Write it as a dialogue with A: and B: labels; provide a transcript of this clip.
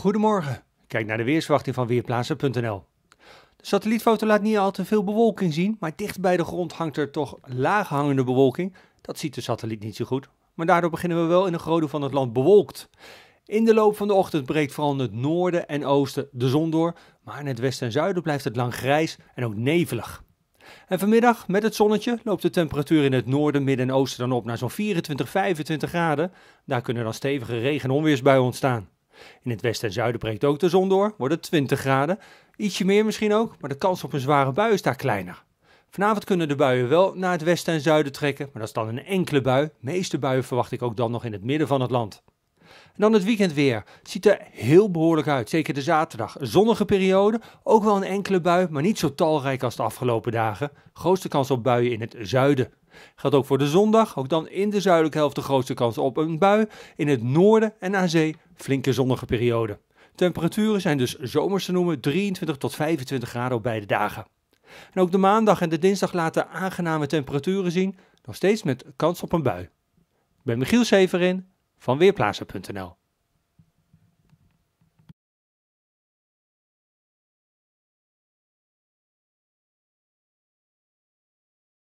A: Goedemorgen. Kijk naar de weersverwachting van Weerplaatsen.nl. De satellietfoto laat niet al te veel bewolking zien, maar dicht bij de grond hangt er toch laag hangende bewolking. Dat ziet de satelliet niet zo goed, maar daardoor beginnen we wel in een grote van het land bewolkt. In de loop van de ochtend breekt vooral in het noorden en oosten de zon door, maar in het westen en zuiden blijft het lang grijs en ook nevelig. En vanmiddag, met het zonnetje, loopt de temperatuur in het noorden, midden en oosten dan op naar zo'n 24, 25 graden. Daar kunnen dan stevige regen- en onweersbuien ontstaan. In het westen en zuiden breekt ook de zon door, wordt het 20 graden. Ietsje meer misschien ook, maar de kans op een zware bui is daar kleiner. Vanavond kunnen de buien wel naar het westen en zuiden trekken, maar dat is dan een enkele bui. De meeste buien verwacht ik ook dan nog in het midden van het land. En dan het weekend weer. Het Ziet er heel behoorlijk uit, zeker de zaterdag. Zonnige periode, ook wel een enkele bui, maar niet zo talrijk als de afgelopen dagen. Grootste kans op buien in het zuiden. Geldt ook voor de zondag, ook dan in de zuidelijke helft de grootste kans op een bui. In het noorden en aan zee flinke zonnige periode. Temperaturen zijn dus zomers te noemen, 23 tot 25 graden op beide dagen. En ook de maandag en de dinsdag laten aangename temperaturen zien, nog steeds met kans op een bui. Ik ben Michiel Severin van Weerplaatsen.nl.